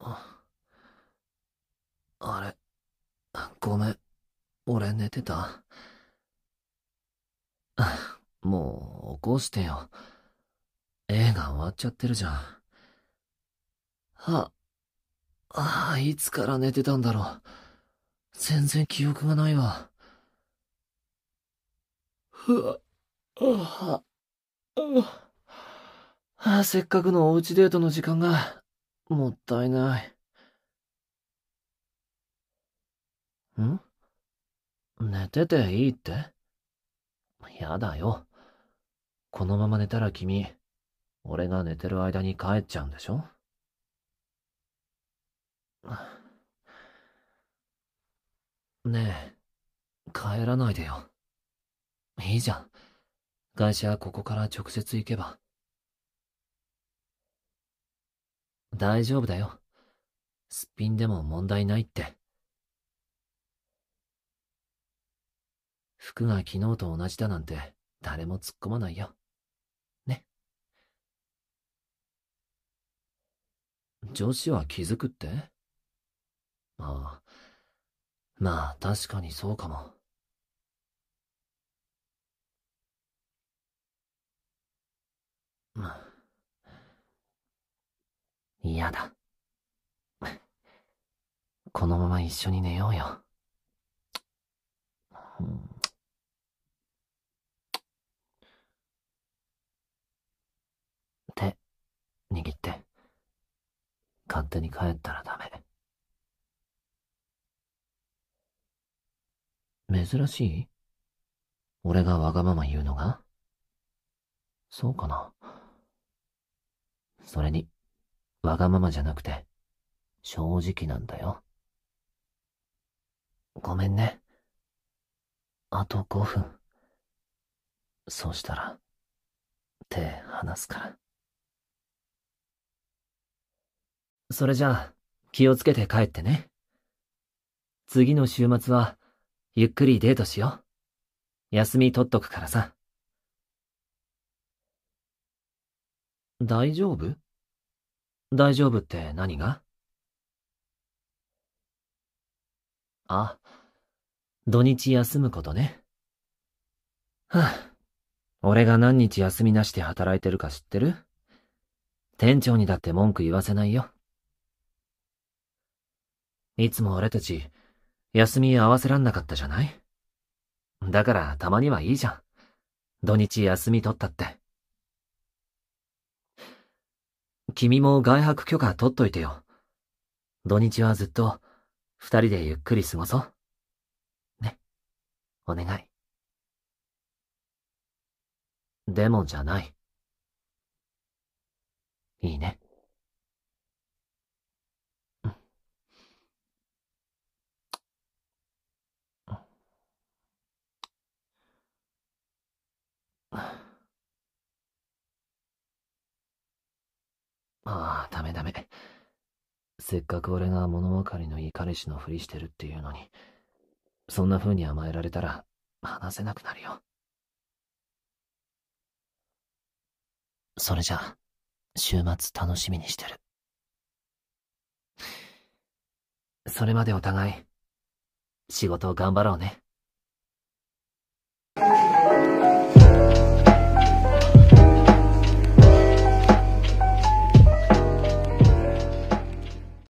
ああれごめん、俺寝てた。もう起こしてよ。映画終わっちゃってるじゃん。は、ああ、いつから寝てたんだろう。全然記憶がないわ。ふわ、あ、あ、あ、せっかくのおうちデートの時間が、もったいない。ん寝てていいってやだよ。このまま寝たら君、俺が寝てる間に帰っちゃうんでしょねえ、帰らないでよ。いいじゃん。会社ここから直接行けば。大丈夫だよ。すっぴんでも問題ないって。服が昨日と同じだなんて誰も突っ込まないよ。女子は気づくってああ。まあ、確かにそうかも。嫌だ。このまま一緒に寝ようよ。うん勝手に帰ったらダメ。珍しい俺がわがまま言うのがそうかな。それに、わがままじゃなくて、正直なんだよ。ごめんね。あと5分。そうしたら、手離すから。それじゃあ、気をつけて帰ってね。次の週末は、ゆっくりデートしよう。休み取っとくからさ。大丈夫大丈夫って何があ、土日休むことね。はあ、俺が何日休みなしで働いてるか知ってる店長にだって文句言わせないよ。いつも俺たち、休み合わせらんなかったじゃないだからたまにはいいじゃん。土日休み取ったって。君も外泊許可取っといてよ。土日はずっと、二人でゆっくり過ごそう。ね。お願い。でもじゃない。いいね。ああ、ダメダメ。せっかく俺が物分かりのいい彼氏のふりしてるっていうのに、そんな風に甘えられたら話せなくなるよ。それじゃ週末楽しみにしてる。それまでお互い、仕事を頑張ろうね。